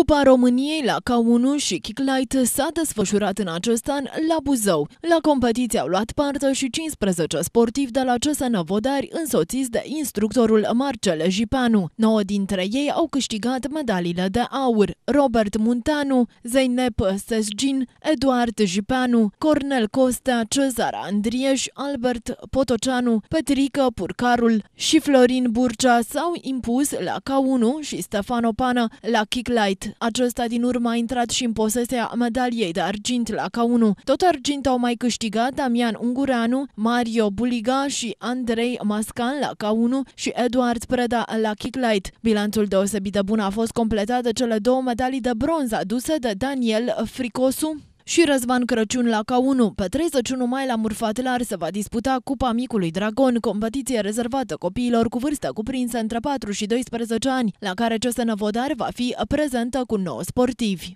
Cupa României la K1 și Kicklight s-a desfășurat în acest an la Buzău. La competiție au luat parte și 15 sportivi de la CSN Vodari, însoțiți de instructorul Marcel Jipanu. 9 dintre ei au câștigat medaliile de aur. Robert Muntanu, Zeynep Sesgin, Eduard Jipanu, Cornel Costea, Cezar Andrieș, Albert Potoceanu, Petrică Purcarul și Florin Burcea s-au impus la K1 și Stefano Pană la Kicklight. Acesta din urmă a intrat și în posesia medaliei de argint la K1. Tot argint au mai câștigat Damian Ungureanu, Mario Buliga și Andrei Mascan la K1 și Eduard Preda la Kicklight. Bilanțul deosebit de bun a fost completat de cele două medalii de bronz aduse de Daniel Fricosu, și Răzvan Crăciun la K1. Pe 31 mai la Murfatlar se va disputa Cupa Micului Dragon, competiție rezervată copiilor cu vârstă cuprinsă între 4 și 12 ani, la care CSN Vodar va fi prezentă cu 9 sportivi.